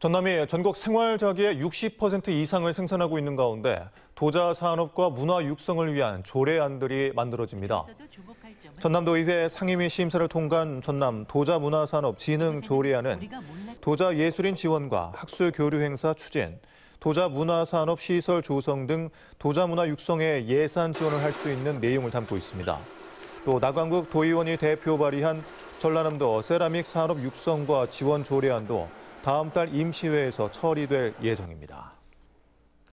전남이 전국 생활자기의 60% 이상을 생산하고 있는 가운데 도자 산업과 문화 육성을 위한 조례안들이 만들어집니다. 전남도의회 상임위 심사를 통과한 전남 도자문화산업진흥조례안은 도자예술인 지원과 학술교류행사 추진, 도자문화산업 시설 조성 등 도자문화 육성에 예산 지원을 할 수 있는 내용을 담고 있습니다. 또 나광국 도의원이 대표 발의한 전라남도 세라믹 산업 육성과 지원 조례안도 다음 달 임시회에서 처리될 예정입니다.